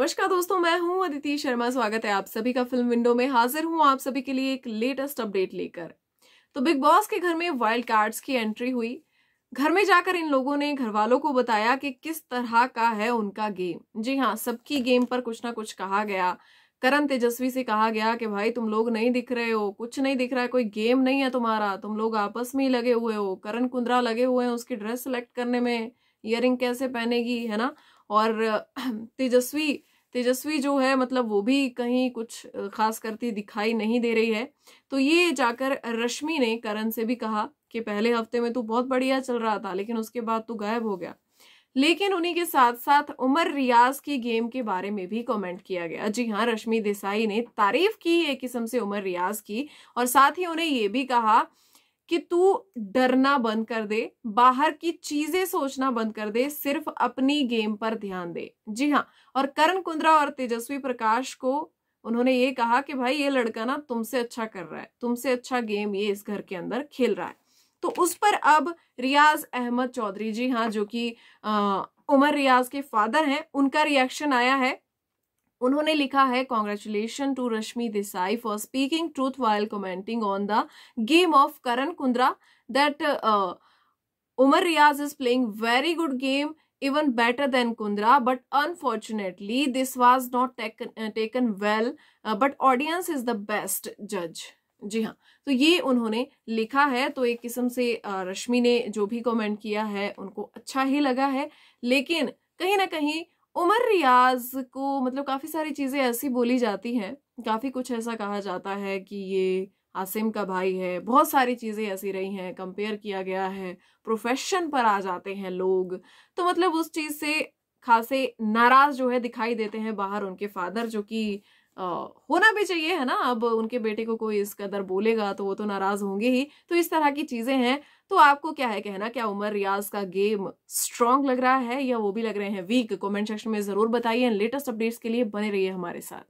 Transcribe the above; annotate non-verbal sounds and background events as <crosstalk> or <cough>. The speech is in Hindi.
नमस्कार दोस्तों मैं हूं अदिति शर्मा स्वागत है आप सभी का फिल्म विंडो में हाजिर हूं आप सभी के लिए एक लेटेस्ट अपडेट लेकर तो बिग बॉस के घर में वाइल्ड कार्ड्स की एंट्री हुई घर में जाकर इन लोगों ने घर वालों को बताया कि किस तरह का है उनका गेम जी हाँ सबकी गेम पर कुछ ना कुछ कहा गया करण तेजस्वी से कहा गया कि भाई तुम लोग नहीं दिख रहे हो कुछ नहीं दिख रहा है कोई गेम नहीं है तुम्हारा तुम लोग आपस में ही लगे हुए हो करण कुंद्रा लगे हुए हैं उसकी ड्रेस सेलेक्ट करने में इयर कैसे पहनेगी है ना और <clears throat> तेजस्वी तेजस्वी जो है मतलब वो भी कहीं कुछ खास करती दिखाई नहीं दे रही है तो ये जाकर रश्मि ने करण से भी कहा कि पहले हफ्ते में तू बहुत बढ़िया चल रहा था लेकिन उसके बाद तू गायब हो गया लेकिन उन्हीं के साथ साथ उमर रियाज की गेम के बारे में भी कमेंट किया गया जी हाँ रश्मि देसाई ने तारीफ की एक किस्म से उमर रियाज की और साथ ही उन्हें ये भी कहा कि तू डरना बंद कर दे बाहर की चीजें सोचना बंद कर दे सिर्फ अपनी गेम पर ध्यान दे जी हाँ और करण कुंद्रा और तेजस्वी प्रकाश को उन्होंने ये कहा कि भाई ये लड़का ना तुमसे अच्छा कर रहा है तुमसे अच्छा गेम ये इस घर के अंदर खेल रहा है तो उस पर अब रियाज अहमद चौधरी जी हाँ जो कि उमर रियाज के फादर हैं उनका रिएक्शन आया है उन्होंने लिखा है congratulation to Rashmi Desai for speaking truth while commenting on the game of Karan Kundra that Umar Riaz is playing very good game even better than Kundra but unfortunately this was not taken well but audience is the best जज जी हाँ तो ये उन्होंने लिखा है तो एक किस्म से रश्मि ने जो भी कमेंट किया है उनको अच्छा ही लगा है लेकिन कहीं ना कहीं उमर रियाज को मतलब काफ़ी सारी चीज़ें ऐसी बोली जाती हैं काफ़ी कुछ ऐसा कहा जाता है कि ये आसिम का भाई है बहुत सारी चीज़ें ऐसी रही हैं कंपेयर किया गया है प्रोफेशन पर आ जाते हैं लोग तो मतलब उस चीज़ से खासे नाराज जो है दिखाई देते हैं बाहर उनके फादर जो कि होना भी चाहिए है ना अब उनके बेटे को कोई इस कदर बोलेगा तो वो तो नाराज होंगे ही तो इस तरह की चीजें हैं तो आपको क्या है कहना क्या उमर रियाज का गेम स्ट्रांग लग रहा है या वो भी लग रहे हैं वीक कमेंट सेक्शन में जरूर बताइए लेटेस्ट अपडेट्स के लिए बने रहिए हमारे साथ